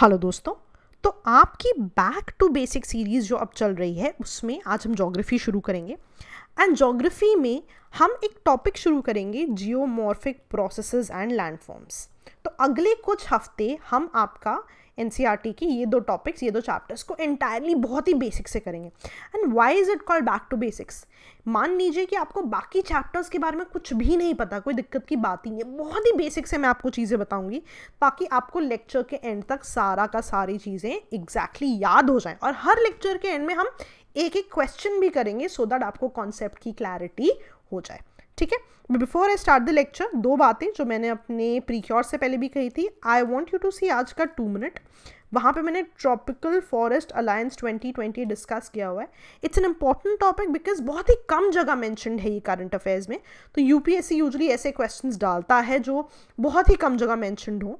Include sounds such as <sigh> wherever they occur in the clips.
Hello दोस्तों तो आपकी बैक टू बेसिक सीरीज़ जो अब चल रही है उसमें आज हम जोग्राफ़ी शुरू करेंगे एंड जोग्राफ़ी में हम एक टॉपिक शुरू करेंगे जियोमॉर्फिक प्रोसेसेस एंड लैंडफॉर्म्स तो अगले कुछ हफ्ते हम आपका एन e की ये दो टॉपिक्स ये दो चैप्टर्स को एंटायरली बहुत ही बेसिक से करेंगे and why is it call back to basics मान लीजिए कि आपको बाकी चैप्टर्स के बारे में कुछ भी नहीं पता कोई दिक्कत की बात ही नहीं है बहुत ही बेसिक से मैं आपको चीज़ें बताऊंगी ताकि आपको लेक्चर के एंड तक सारा का सारी चीज़ें एग्जैक्टली exactly याद हो जाए और हर लेक्चर के एंड में हम एक एक क्वेश्चन भी करेंगे सो so दैट आपको कॉन्सेप्ट की क्लैरिटी हो जाए ठीक है before I start the lecture दो बातें जो मैंने अपने प्रीक्योर से पहले भी कही थी I want you to see आज का टू मिनट वहाँ पे मैंने ट्रॉपिकल फॉरेस्ट अलायंस 2020 डिस्कस किया हुआ है it's an important topic because बहुत ही कम जगह मैंशन है ये करंट अफेयर्स में तो यूपीएससी यूजली ऐसे क्वेश्चंस डालता है जो बहुत ही कम जगह मैंशनड हों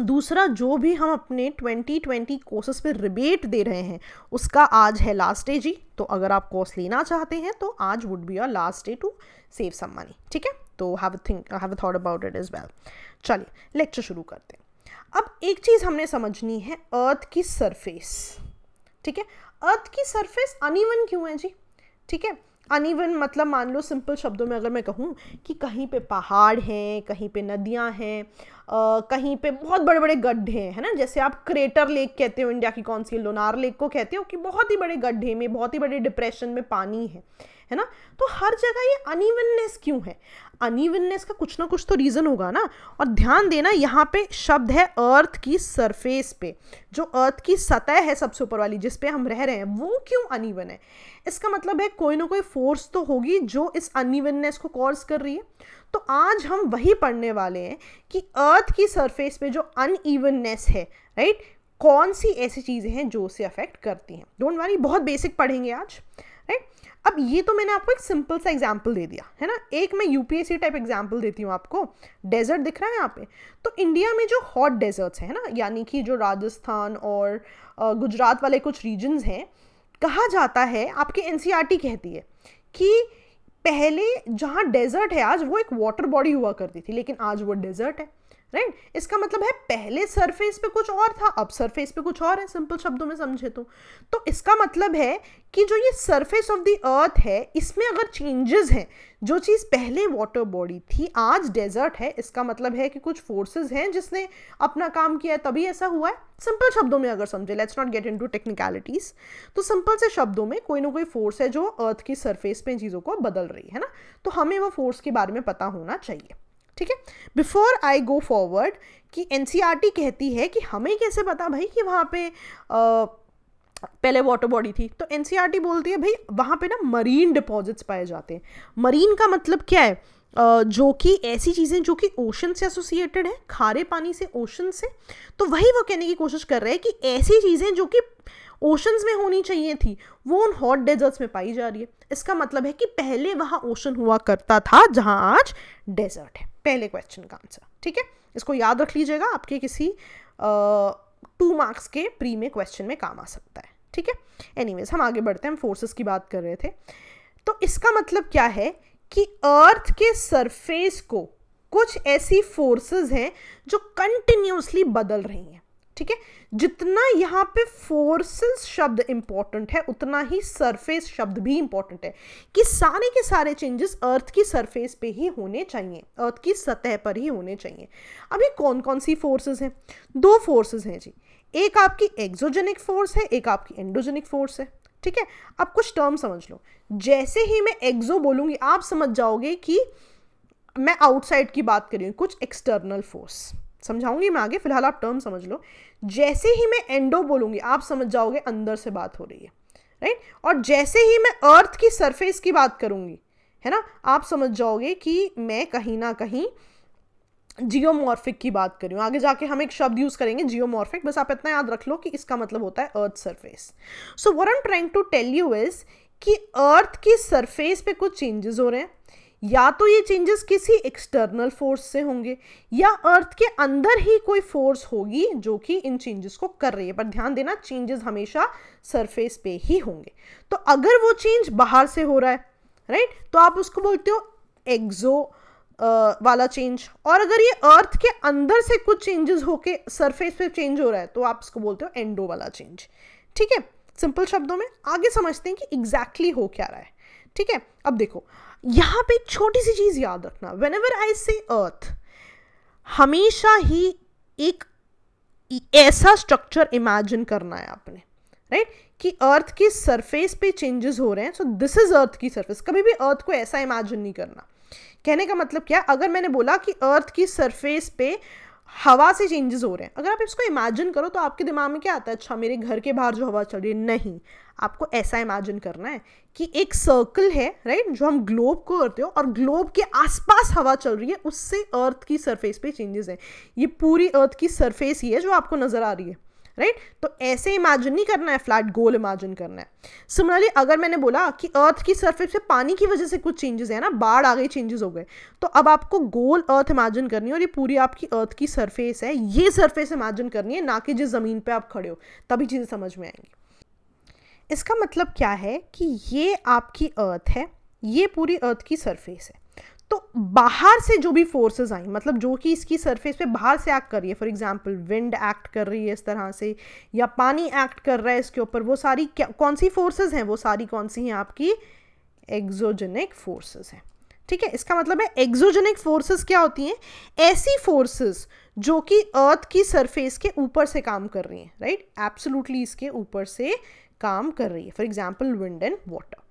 दूसरा जो भी हम अपने 2020 कोर्सेस पे रिबेट दे रहे हैं उसका आज है लास्ट डे जी तो अगर आप कोर्स लेना चाहते हैं तो आज would be your last day to save some money ठीक है तो have think have thought about it is well चलिए लेक्चर शुरू करते हैं अब एक चीज़ हमने समझनी है अर्थ की सरफेस ठीक है अर्थ की सरफेस अनइवन क्यों है जी ठीक है अनइवन मतलब मान लो सिंपल शब्दों में अगर मैं कहूँ कि कहीं पे पहाड़ हैं कहीं पे नदियाँ हैं कहीं पे बहुत बड़े बड़े गड्ढे हैं है ना जैसे आप क्रेटर लेक कहते हो इंडिया की कौन सी लोनार लेक को कहते हो कि बहुत ही बड़े गड्ढे में बहुत ही बड़े डिप्रेशन में पानी है है ना तो हर जगह ये अनइवननेस क्यों है अनइवननेस का कुछ ना कुछ तो रीज़न होगा ना और ध्यान देना यहाँ पे शब्द है अर्थ की सरफेस पे जो अर्थ की सतह है सबसे ऊपर वाली जिस पे हम रह रहे हैं वो क्यों अनइवन है इसका मतलब है कोई ना कोई फोर्स तो होगी जो इस अनइवननेस को कॉज कर रही है तो आज हम वही पढ़ने वाले हैं कि अर्थ की सरफेस पे जो अनईवननेस है राइट right? कौन सी ऐसी चीज़ें हैं जो उसे अफेक्ट करती हैं डोंट वरी बहुत बेसिक पढ़ेंगे आज राइट अब ये तो मैंने आपको एक सिंपल सा एग्जाम्पल दे दिया है ना एक मैं यूपीएससी टाइप एग्जाम्पल देती हूँ आपको डेजर्ट दिख रहा है यहाँ पे तो इंडिया में जो हॉट डेजर्ट्स हैं ना यानी कि जो राजस्थान और गुजरात वाले कुछ रीजन्स हैं कहा जाता है आपके एन e कहती है कि पहले जहाँ डेजर्ट है आज वो एक वाटर बॉडी हुआ करती थी लेकिन आज वो डेजर्ट है राइट right? इसका मतलब है पहले सरफेस पे कुछ और था अब सरफेस पे कुछ और है सिंपल शब्दों में समझे तो तो इसका मतलब है कि जो ये सरफेस ऑफ द अर्थ है इसमें अगर चेंजेस हैं जो चीज़ पहले वाटर बॉडी थी आज डेजर्ट है इसका मतलब है कि कुछ फोर्सेस हैं जिसने अपना काम किया है तभी ऐसा हुआ है सिंपल शब्दों में अगर समझे let's not get to technicalities तो सिंपल से शब्दों में कोई ना कोई फोर्स है जो अर्थ की सरफेस पे चीज़ों को बदल रही है ना तो हमें वो फोर्स के बारे में पता होना चाहिए ठीक है बिफोर आई गो फॉरवर्ड कि एन e कहती है कि हमें कैसे पता भाई कि वहाँ पे आ, पहले वाटर बॉडी थी तो एन e बोलती है भाई वहाँ पे ना मरीन डिपॉजिट्स पाए जाते हैं मरीन का मतलब क्या है जो कि ऐसी चीज़ें जो कि ओशन से एसोसिएटेड है खारे पानी से ओशन से तो वही वो कहने की कोशिश कर रहे हैं कि ऐसी चीज़ें जो कि ओशंस में होनी चाहिए थी वो उन हॉट डेजर्ट्स में पाई जा रही है इसका मतलब है कि पहले वहाँ ओशन हुआ करता था जहाँ आज डेजर्ट है पहले क्वेश्चन का आंसर ठीक है इसको याद रख लीजिएगा आपके किसी टू मार्क्स के प्री में क्वेश्चन में काम आ सकता है ठीक है एनीवेज हम आगे बढ़ते हैं हम फोर्सेस की बात कर रहे थे तो इसका मतलब क्या है कि अर्थ के सरफेस को कुछ ऐसी फोर्सेस हैं जो कंटिन्यूसली बदल रही हैं ठीक है जितना यहाँ पे फोर्सेस शब्द इंपॉर्टेंट है उतना ही सरफेस शब्द भी इंपॉर्टेंट है कि सारे के सारे चेंजेस अर्थ की सरफेस पे ही होने चाहिए अर्थ की सतह पर ही होने चाहिए अभी कौन कौन सी फोर्सेस हैं दो फोर्सेस हैं जी एक आपकी एक्सोजेनिक फोर्स है एक आपकी एंडोजेनिक फोर्स है ठीक है अब कुछ टर्म समझ लो जैसे ही मैं एक्सो बोलूंगी आप समझ जाओगे कि मैं आउटसाइड की बात कर रही हूँ कुछ एक्सटर्नल फोर्स समझाऊंगी मैं आगे फिलहाल आप टर्म समझ लो जैसे ही मैं एंडो बोलूंगी आप समझ जाओगे अंदर से बात हो रही है राइट और जैसे ही मैं अर्थ की सरफेस की बात करूंगी है ना आप समझ जाओगे कि मैं कहीं ना कहीं जियोमॉर्फिक की बात कर रही हूँ आगे जाके हम एक शब्द यूज़ करेंगे जियोमॉर्फिक बस आप इतना याद रख लो कि इसका मतलब होता है earth surface so what I'm trying to tell you is कि अर्थ की सरफेस पे कुछ चेंजेस हो रहे हैं या तो ये चेंजेस किसी एक्सटर्नल फोर्स से होंगे या अर्थ के अंदर ही कोई फोर्स होगी जो कि इन चेंजेस को कर रही है पर ध्यान देना चेंजेस हमेशा सरफेस पे ही होंगे तो अगर वो चेंज बाहर से हो रहा है राइट तो आप उसको बोलते हो एक्जो वाला चेंज और अगर ये अर्थ के अंदर से कुछ चेंजेस होके सरफेस पे चेंज हो रहा है तो आप इसको बोलते हो एंडो वाला चेंज ठीक है सिंपल शब्दों में आगे समझते हैं कि एग्जैक्टली exactly हो क्या रहा है ठीक है अब देखो यहाँ पे छोटी सी चीज़ याद रखना वेन एवर आई से अर्थ हमेशा ही एक ऐसा स्ट्रक्चर इमेजिन करना है आपने राइट right? कि अर्थ की सरफेस पे चेंजेस हो रहे हैं सो दिस इज अर्थ की सरफेस कभी भी अर्थ को ऐसा इमेजिन नहीं करना कहने का मतलब क्या अगर मैंने बोला कि अर्थ की सरफेस पे हवा से चेंजेस हो रहे हैं अगर आप इसको इमेजिन करो तो आपके दिमाग में क्या आता है अच्छा मेरे घर के बाहर जो हवा चल रही है नहीं आपको ऐसा इमेजिन करना है कि एक सर्कल है राइट जो हम ग्लोब को करते हो और ग्लोब के आसपास हवा चल रही है उससे अर्थ की सरफेस पे चेंजेस हैं ये पूरी अर्थ की सरफेस ही है जो आपको नज़र आ रही है राइट right? तो ऐसे इमेजिन नहीं करना है फ्लैट गोल इमेजिन करना है सिमिलरली अगर मैंने बोला कि अर्थ की सरफेस पे पानी की वजह से कुछ चेंजेस है ना बाढ़ आ गई चेंजेस हो गए तो अब आपको गोल अर्थ इमेजिन करनी है और ये पूरी आपकी अर्थ की सरफेस है ये सरफेस इमेजिन करनी है ना कि जिस ज़मीन पर आप खड़े हो तभी चीज़ें समझ में आएंगी इसका मतलब क्या है कि ये आपकी अर्थ है ये पूरी अर्थ की सरफेस है तो बाहर से जो भी फोर्सेस आई मतलब जो कि इसकी सरफेस पे बाहर से एक्ट कर रही है फॉर एग्जांपल विंड एक्ट कर रही है इस तरह से या पानी एक्ट कर रहा है इसके ऊपर वो सारी क्या कौन सी फोर्सेस हैं वो सारी कौन सी हैं आपकी एक्जोजेनिक फोर्सेस हैं ठीक है इसका मतलब है एक्जोजेनिक फोर्सेस क्या होती हैं ऐसी फोर्सेस जो कि अर्थ की सरफेस के ऊपर से काम कर रही हैं राइट एब्सोलूटली इसके ऊपर से काम कर रही है for example wind and water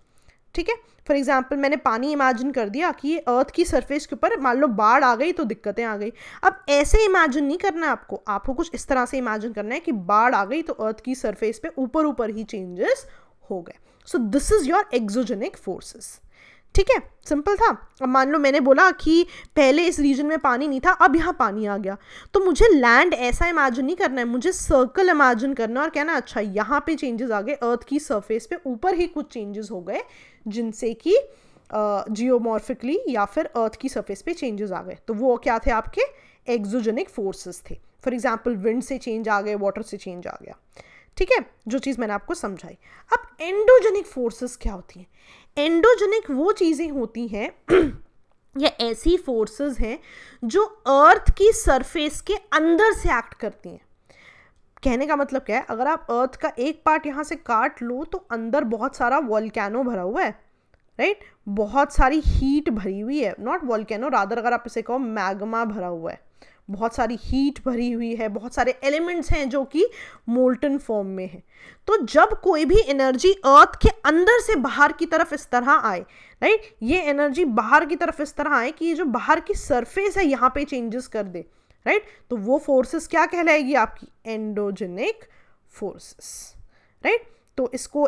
ठीक है फॉर एग्जाम्पल मैंने पानी इमेजिन कर दिया कि ये अर्थ की सरफेस के ऊपर मान लो बाढ़ आ गई तो दिक्कतें आ गई अब ऐसे इमेजिन नहीं करना है आपको आपको कुछ इस तरह से इमेजिन करना है कि बाढ़ आ गई तो अर्थ की सरफेस पे ऊपर ऊपर ही चेंजेस हो गए so this is your exogenic forces ठीक है सिंपल था अब मान लो मैंने बोला कि पहले इस रीजन में पानी नहीं था अब यहाँ पानी आ गया तो मुझे लैंड ऐसा इमेजिन नहीं करना है मुझे सर्कल इमेजिन करना है और कहना अच्छा यहाँ पे चेंजेस आ गए अर्थ की सरफेस पे ऊपर ही कुछ चेंजेस हो गए जिनसे कि जियोमॉर्फिकली या फिर अर्थ की सरफेस पे चेंजेस आ गए तो वो क्या थे आपके एक्जोजेनिक फोर्सेस थे फॉर एग्जाम्पल विंड से चेंज आ गए वाटर से चेंज आ गया ठीक है जो चीज़ मैंने आपको समझाई अब एंडोजेनिक फोर्सेस क्या होती हैं एंडोजेनिक वो चीज़ें होती हैं या ऐसी फोर्सेस हैं जो अर्थ की सरफेस के अंदर से एक्ट करती हैं कहने का मतलब क्या है अगर आप अर्थ का एक पार्ट यहाँ से काट लो तो अंदर बहुत सारा वॉलकैनो भरा हुआ है राइट right? बहुत सारी हीट भरी हुई है नॉट वॉलकैनो रादर अगर आप इसे कहो मैग्मा भरा हुआ है बहुत सारी हीट भरी हुई है बहुत सारे एलिमेंट्स हैं जो कि मोल्टन फॉर्म में है तो जब कोई भी एनर्जी अर्थ के अंदर से बाहर की तरफ इस तरह आए राइट ये एनर्जी बाहर की तरफ इस तरह आए कि ये जो बाहर की सरफेस है यहाँ पे चेंजेस कर दे राइट तो वो फोर्सेस क्या कहलाएगी आपकी एंडोजेनिक फोर्सेस राइट तो इसको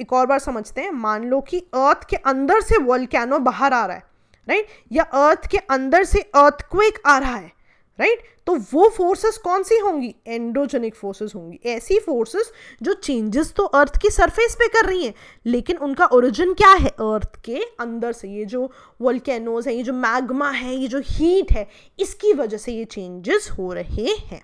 एक और बार समझते हैं मान लो कि अर्थ के अंदर से वॉल्केनो बाहर आ रहा है राइट या अर्थ के अंदर से अर्थक्वेक आ रहा है राइट right? तो वो फोर्सेस कौन सी होंगी एंड्रोजेनिक फोर्सेस होंगी ऐसी फोर्सेस जो चेंजेस तो अर्थ की सरफेस पे कर रही हैं लेकिन उनका ओरिजिन क्या है अर्थ के अंदर से ये जो वॉल्केनोज हैं ये जो मैग्मा है ये जो हीट है इसकी वजह से ये चेंजेस हो रहे हैं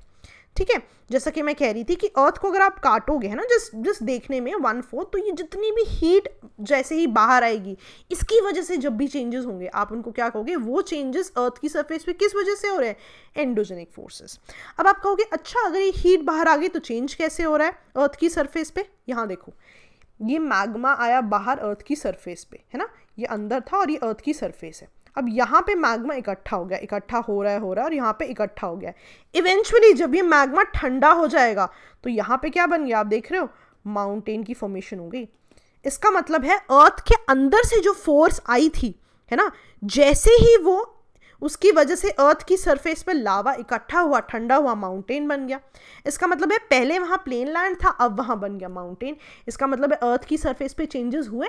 ठीक है जैसा कि मैं कह रही थी कि अर्थ को अगर आप काटोगे है ना जस्ट जस्ट देखने में वन फोर्थ तो ये जितनी भी हीट जैसे ही बाहर आएगी इसकी वजह से जब भी चेंजेस होंगे आप उनको क्या कहोगे वो चेंजेस अर्थ की सरफेस पे किस वजह से हो रहे हैं एंडोजेनिक फोर्सेस अब आप कहोगे अच्छा अगर ये हीट बाहर आ गई तो चेंज कैसे हो रहा है अर्थ की सरफेस पे यहाँ देखो ये मैग्मा आया बाहर अर्थ की सरफेस पे है ना ये अंदर था और ये अर्थ की सरफेस है अब यहाँ पे मैग्मा इकट्ठा हो गया इकट्ठा हो रहा है हो रहा है और यहाँ पे इकट्ठा हो गया इवेंचुअली जब ये मैग्मा ठंडा हो जाएगा तो यहाँ पे क्या बन गया आप देख रहे हो माउंटेन की फॉर्मेशन हो गई इसका मतलब है अर्थ के अंदर से जो फोर्स आई थी है ना जैसे ही वो उसकी वजह से अर्थ की सरफेस पर लावा इकट्ठा हुआ ठंडा हुआ माउंटेन बन गया इसका मतलब है पहले वहाँ प्लेन लैंड था अब वहाँ बन गया माउंटेन इसका मतलब है अर्थ की सरफेस पे चेंजेस हुए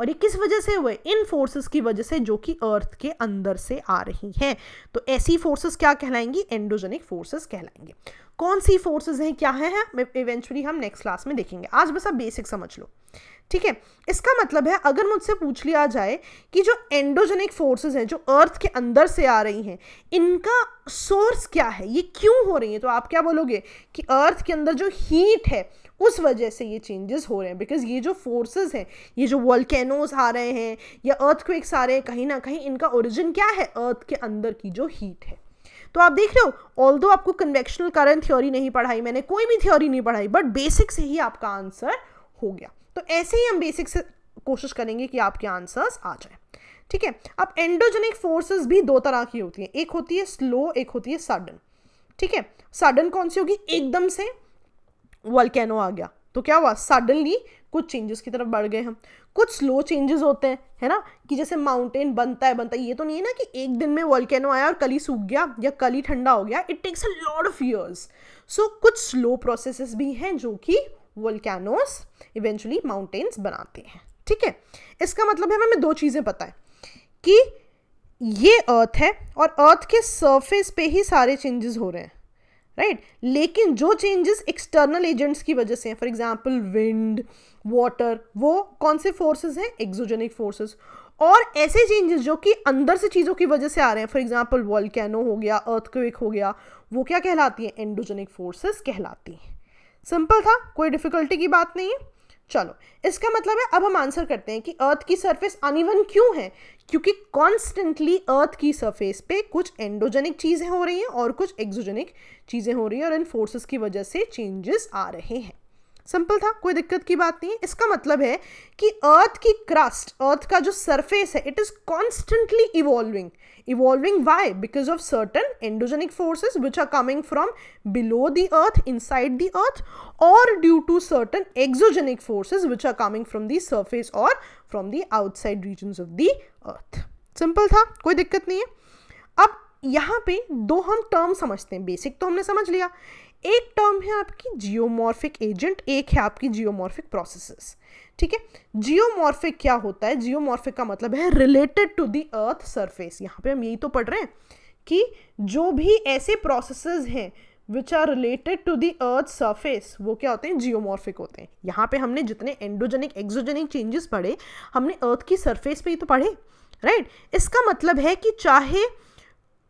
और ये किस वजह से हुए इन फोर्सेस की वजह से जो कि अर्थ के अंदर से आ रही हैं तो ऐसी फोर्सेस क्या कहलाएंगी एंडोजेनिक फोर्सेस कहलाएंगे कौन सी फोर्सेज हैं क्या हैं इवेंचुअली हम नेक्स्ट क्लास में देखेंगे आज बस आप बेसिक समझ लो ठीक है इसका मतलब है अगर मुझसे पूछ लिया जाए कि जो एंडोजेनिक फोर्सेस हैं जो अर्थ के अंदर से आ रही हैं इनका सोर्स क्या है ये क्यों हो रही है तो आप क्या बोलोगे कि अर्थ के अंदर जो हीट है उस वजह से ये चेंजेस हो रहे हैं बिकॉज ये जो फोर्सेस हैं ये जो वॉल्केनोज आ रहे हैं या अर्थ आ रहे हैं कहीं ना कहीं इनका ओरिजिन क्या है अर्थ के अंदर की जो हीट है तो आप देख रहे हो ऑल आपको कन्वेक्शनल करंट थ्योरी नहीं पढ़ाई मैंने कोई भी थ्योरी नहीं पढ़ाई बट बेसिक से ही आपका आंसर हो गया तो ऐसे ही हम बेसिक से कोशिश करेंगे कि आपके आंसर्स आ जाए ठीक है अब एंडोजेनिक फोर्सेस भी दो तरह की होती हैं एक होती है स्लो एक होती है सडन ठीक है सडन कौन सी होगी एकदम से वल्केनो आ गया तो क्या हुआ सडनली कुछ चेंजेस की तरफ बढ़ गए हम कुछ स्लो चेंजेस होते हैं है ना कि जैसे माउंटेन बनता है बनता है ये तो नहीं है ना कि एक दिन में वॉल्केनो आया और कल ही सूख गया या कल ही ठंडा हो गया it takes a lot of years so कुछ स्लो प्रोसेसेस भी हैं जो कि वॉल्केनोस इवेंचुअली माउंटेन्स बनाते हैं ठीक है इसका मतलब है हमें दो चीज़ें पता है कि ये अर्थ है और अर्थ के सरफेस पे ही सारे चेंजेस हो रहे हैं राइट right? लेकिन जो चेंजेस एक्सटर्नल एजेंट्स की वजह से हैं फॉर एग्जांपल विंड वाटर वो कौन से फोर्सेस हैं एक्जोजेनिक फोर्सेस और ऐसे चेंजेस जो कि अंदर से चीज़ों की वजह से आ रहे हैं फॉर एग्जांपल वॉल्केनो हो गया अर्थक्वेक हो गया वो क्या कहलाती हैं एंडोजेनिक फोर्सेस कहलाती हैं सिंपल था कोई डिफ़िकल्टी की बात नहीं है चलो इसका मतलब है अब हम आंसर करते हैं कि अर्थ की सरफेस अनइवन क्यों है क्योंकि कॉन्स्टेंटली अर्थ की सरफेस पे कुछ एंडोजेनिक चीज़ें हो रही हैं और कुछ एक्जोजेनिक चीज़ें हो रही हैं और इन फोर्सेस की वजह से चेंजेस आ रहे हैं सिंपल था कोई दिक्कत की बात नहीं इसका मतलब है कि अर्थ की क्रस्ट अर्थ का जो सरफेस है it is constantly evolving evolving why because of certain endogenic forces which are coming from below the earth inside the earth और due to certain exogenic forces which are coming from the surface और from the outside region of the earth simple था कोई दिक्कत नहीं है अब यहाँ पे दो हम टर्म समझते हैं बेसिक तो हमने समझ लिया एक टर्म है आपकी जियोमॉर्फिक एजेंट एक है आपकी जियोमॉर्फिक प्रोसेसेस ठीक है जियोमॉर्फिक क्या होता है जियोमॉर्फिक का मतलब है related to the earth surface यहाँ पे हम यही तो पढ़ रहे हैं कि जो भी ऐसे प्रोसेसेस हैं which are related to the earth surface वो क्या होते हैं जियोमॉर्फिक होते हैं यहाँ पे हमने जितने एंडोजेनिक एक्सोजेनिक चेंजेस पढ़े हमने अर्थ की सरफेस पे ही तो पढ़े राइट right? इसका मतलब है कि चाहे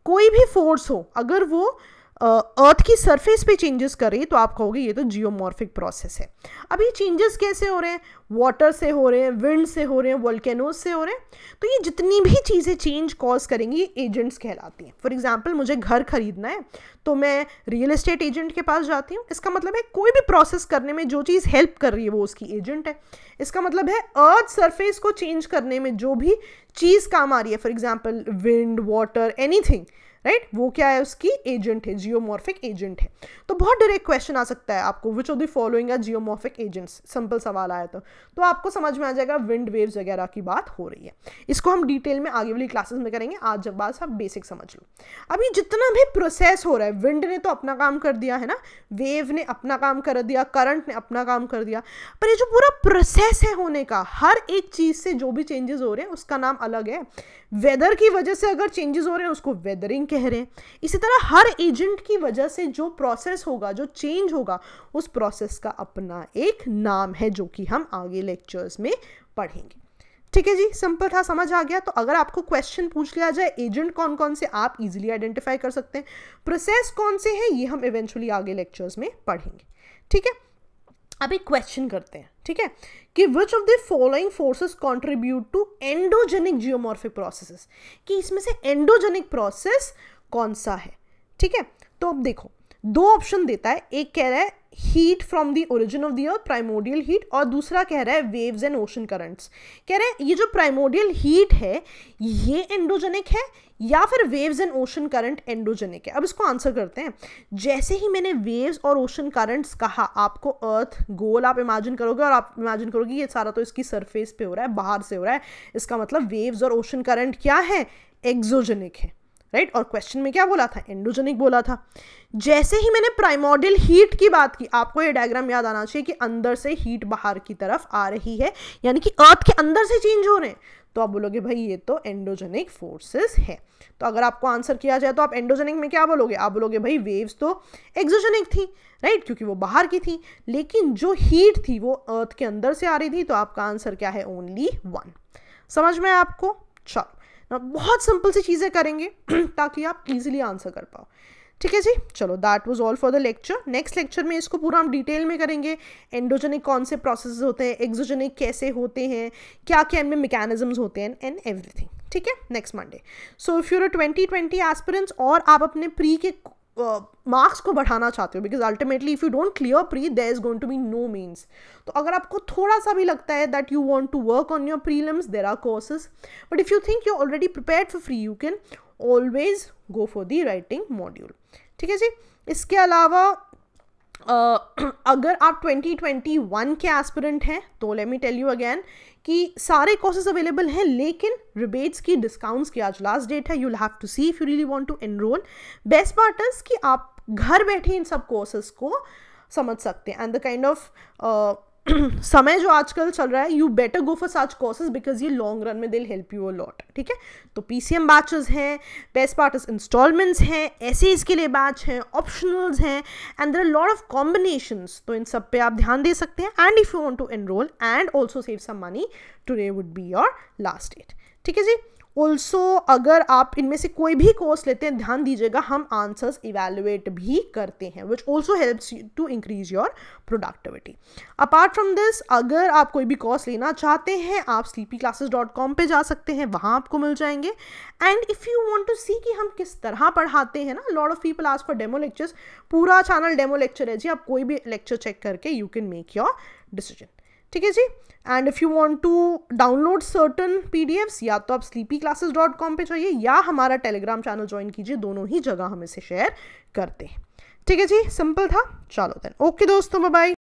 कोई भी फोर्स हो अगर वो अर्थ की सरफेस पे चेंजेस करें तो आप कहोगे ये तो जियोमॉर्फिक प्रोसेस है अब ये चेंजेस कैसे हो रहे हैं वाटर से हो रहे हैं विंड से हो रहे हैं वॉल्केनोज से हो रहे हैं तो ये जितनी भी चीज़ें चेंज कॉज करेंगी ये एजेंट्स कहलाती हैं फॉर एग्जाम्पल मुझे घर खरीदना है तो मैं रियल इस्टेट एजेंट के पास जाती हूँ इसका मतलब है कोई भी प्रोसेस करने में जो चीज़ हेल्प कर रही है वो उसकी एजेंट है इसका मतलब है अर्थ सरफेस को चेंज करने में जो भी चीज़ काम आ रही है for example wind water thing right right? वो क्या है उसकी एजेंट है जियोमॉर्फिक एजेंट है तो बहुत डायरेक्ट क्वेश्चन आ सकता है आपको which of the following are geomorphic agents simple सवाल आया तो तो आपको समझ में आ जाएगा विंड वेव्स वगैरह की बात हो रही है इसको हम डिटेल में आगे वाली क्लासेस में करेंगे आज जब बात सब बेसिक समझ लो अभी जितना भी प्रोसेस हो रहा है विंड ने तो अपना काम कर दिया है ना वेव ने अपना काम कर दिया करंट ने अपना काम कर दिया पर ये जो पूरा प्रोसेस है होने का हर एक चीज़ से जो भी चेंजेस हो रहे हैं उसका नाम अलग है वेदर की वजह से अगर चेंजेस हो रहे हैं उसको वेदरिंग हैं इसी तरह हर एजेंट की वजह से जो प्रोसेस होगा जो चेंज होगा उस प्रोसेस का अपना एक नाम है जो कि हम आगे लेक्चर्स में पढ़ेंगे ठीक है जी सिंपल था समझ आ गया तो अगर आपको क्वेश्चन पूछ लिया जाए एजेंट कौन कौन से आप इजीली आइडेंटिफाई कर सकते हैं प्रोसेस कौन से हैं ये हम इवेंचुअली आगे लेक्चर्स में पढ़ेंगे ठीक है अब एक क्वेश्चन करते हैं ठीक है कि which of the following forces contribute to endogenic geomorphic processes कि इसमें से एंडोजेनिक प्रोसेस कौन सा है ठीक है तो अब देखो दो ऑप्शन देता है एक कह रहा है heat from the origin of the earth primordial heat और दूसरा कह रहा है वेव्स एंड ओशन करंट्स कह रहे हैं ये जो प्राइमोडियल हीट है ये एंडोजेनिक है या फिर waves and ocean current endogenic है अब इसको आंसर करते हैं जैसे ही मैंने वेव्स और ओशन करंट्स कहा आपको अर्थ गोल आप इमेजिन करोगे और आप इमेजिन करोगे ये सारा तो इसकी सरफेस पे हो रहा है बाहर से हो रहा है इसका मतलब वेव्स और ओशन करंट क्या है एक्जोजेनिक है राइट और क्वेश्चन में क्या बोला था एंडोजेनिक बोला था जैसे ही मैंने प्राइमोडियल हीट की बात की आपको ये डायग्राम याद आना चाहिए कि अंदर से हीट बाहर की तरफ आ रही है यानी कि अर्थ के अंदर से चेंज हो रहे हैं तो आप बोलोगे भाई ये तो एंडोजेनिक फोर्सेस है तो अगर आपको आंसर किया जाए तो आप एंडोजेनिक में क्या बोलोगे आप बोलोगे भाई वेव्स तो एक्सोजेनिक थी राइट क्योंकि वो बाहर की थी लेकिन जो हीट थी वो अर्थ के अंदर से आ रही थी तो आपका आंसर क्या है ओनली वन समझ में आपको चलो बहुत सिंपल सी चीज़ें करेंगे <clears throat> ताकि आप इजीली आंसर कर पाओ ठीक है जी चलो that was all for the lecture next lecture में इसको पूरा हम डिटेल में करेंगे एंडोजेनिक कौन से प्रोसेस होते हैं एक्जोजेनिक कैसे होते हैं क्या क्या इनमें मैकेनिज्म्स होते हैं एंड एवरीथिंग ठीक है next Monday so if you're twenty twenty aspirants और आप अपने प्री के मार्क्स को बढ़ाना चाहते हो because ultimately if you don't clear pre there is going to be no means तो अगर आपको थोड़ा सा भी लगता है that you want to work on your prelims there are courses but if you think you already prepare for pre you can always go for the writing module ठीक है जी इसके अलावा Uh, <clears throat> अगर आप 2021 के एस्पिरेंट हैं तो let me tell you again कि सारे कोर्सेज अवेलेबल हैं लेकिन रिबेट्स की डिस्काउंट्स की आज लास्ट डेट है you have to see if you really want to enrol best part is कि आप घर बैठे इन सब कोर्सेज को समझ सकते हैं एंड द काइंड ऑफ <clears throat> समय जो आजकल चल रहा है you better go for such courses because ये लॉन्ग रन में will help you a lot ठीक है तो पी सी एम बैचेज हैं बेस्ट पार्ट इज इंस्टॉलमेंट्स हैं ऐसे इसके लिए बैच हैं ऑप्शनल्स हैं and there lot of combinations तो इन सब पे आप ध्यान दे सकते हैं and if you want to enrol and also save some money today would be your last date ठीक है जी ऑल्सो अगर आप इनमें से कोई भी कोर्स लेते हैं ध्यान दीजिएगा हम आंसर्स इवेलुएट भी करते हैं which also helps to increase your productivity apart from this अगर आप कोई भी कोर्स लेना चाहते हैं आप स्लीपी क्लासेस डॉट कॉम पर जा सकते हैं वहाँ आपको मिल जाएंगे and if you want to see कि हम किस तरह पढ़ाते हैं ना लॉर्ड ऑफ पीपल आज फॉर डेमो लेक्चर्स पूरा चैनल डेमो लेक्चर है जी आप कोई भी लेक्चर चेक करके you can make your decision ठीक है जी and if you want to download certain P D या तो आप स्लीपी क्लासेस डॉट कॉम पर जाइए या हमारा टेलीग्राम चैनल ज्वाइन कीजिए दोनों ही जगह हम इसे शेयर करते हैं ठीक है जी सिंपल था चलो देन ओके दोस्तों बाय